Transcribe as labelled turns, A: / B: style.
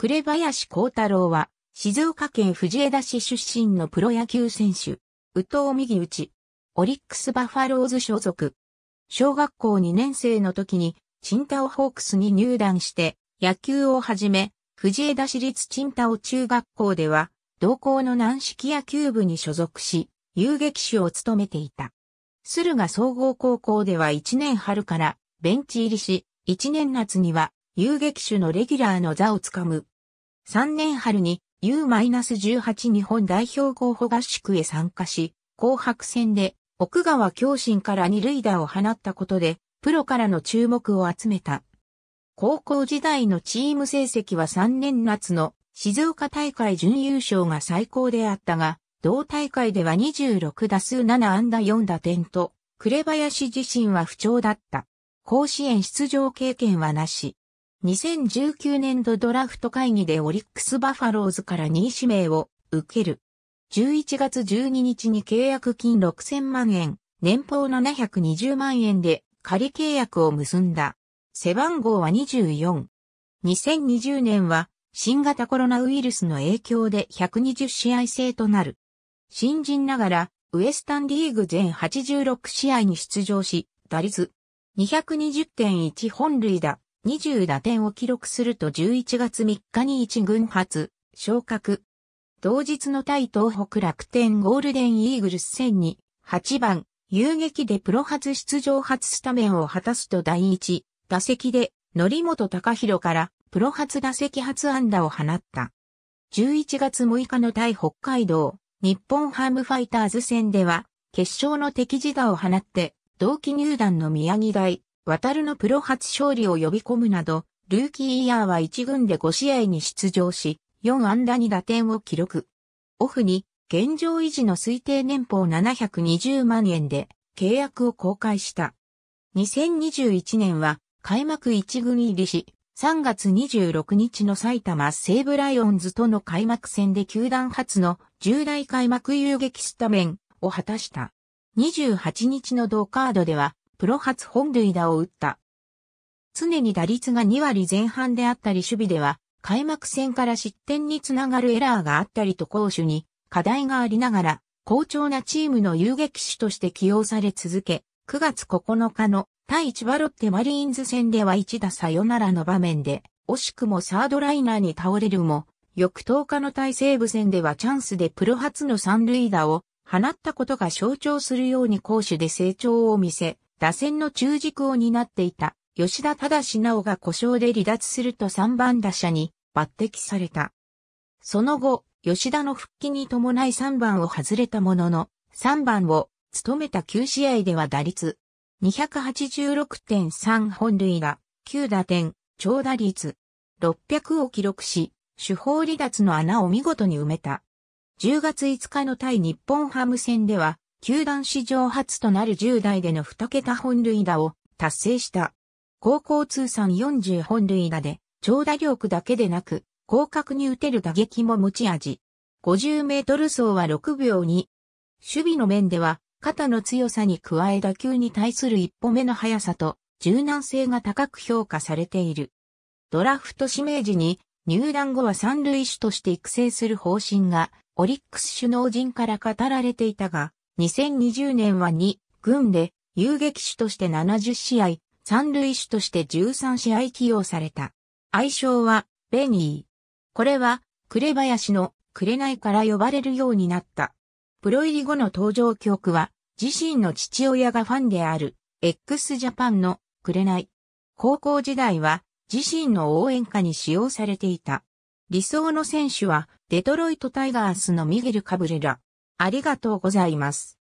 A: 紅林幸太郎は、静岡県藤枝市出身のプロ野球選手、宇藤右内、オリックスバファローズ所属。小学校2年生の時に、チンタオホークスに入団して、野球を始め、藤枝市立チンタオ中学校では、同校の軟式野球部に所属し、遊撃手を務めていた。駿河総合高校では1年春からベンチ入りし、1年夏には遊撃手のレギュラーの座をつかむ。3年春に U-18 日本代表候補合宿へ参加し、紅白戦で奥川京心から二塁打を放ったことで、プロからの注目を集めた。高校時代のチーム成績は3年夏の静岡大会準優勝が最高であったが、同大会では26打数7安打4打点と、紅林自身は不調だった。甲子園出場経験はなし。2019年度ドラフト会議でオリックスバファローズから2位指名を受ける。11月12日に契約金6000万円、年俸720万円で仮契約を結んだ。背番号は24。2020年は新型コロナウイルスの影響で120試合制となる。新人ながらウエスタンリーグ全86試合に出場し、打率220.1本塁打、20打点を記録すると11月3日に1軍発、昇格。同日の対東北楽天ゴールデンイーグルス戦に、8番、遊撃でプロ初出場初スタメンを果たすと第1打席で、則本隆弘からプロ初打席初安打を放った。11月6日の対北海道、日本ハムファイターズ戦では、決勝の敵地打を放って、同期入団の宮城大、渡るのプロ初勝利を呼び込むなど、ルーキーイヤーは1軍で5試合に出場し、4安打2打点を記録。オフに、現状維持の推定年俸720万円で、契約を公開した。2021年は、開幕1軍入りし、3月26日の埼玉西武ライオンズとの開幕戦で球団初の重大開幕遊撃スタメンを果たした。28日の同カードではプロ初本塁打を打った。常に打率が2割前半であったり守備では、開幕戦から失点につながるエラーがあったりと攻守に課題がありながら、好調なチームの遊撃手として起用され続け、9月9日の対1バロッテマリーンズ戦では1打サヨナラの場面で、惜しくもサードライナーに倒れるも、翌10日の対西武戦ではチャンスでプロ初の三塁打を放ったことが象徴するように攻守で成長を見せ、打線の中軸を担っていた吉田忠直が故障で離脱すると3番打者に抜擢された。その後、吉田の復帰に伴い3番を外れたものの、3番を務めた9試合では打率286.3本塁打、9打点、長打率600を記録し、手法離脱の穴を見事に埋めた。10月5日の対日本ハム戦では、球団史上初となる10代での2桁本塁打を達成した。高校通算40本塁打で、長打力だけでなく、広角に打てる打撃も持ち味。50メートル走は6秒に。守備の面では、肩の強さに加え打球に対する一歩目の速さと柔軟性が高く評価されている。ドラフト指名時に入団後は三塁手として育成する方針がオリックス首脳陣から語られていたが、2020年は2軍で遊撃手として70試合、三塁手として13試合起用された。愛称はベニー。これは紅林の紅から呼ばれるようになった。プロ入り後の登場曲は自身の父親がファンである x ジャパンの紅。高校時代は自身の応援歌に使用されていた。理想の選手はデトロイトタイガースのミゲル・カブレラ。ありがとうございます。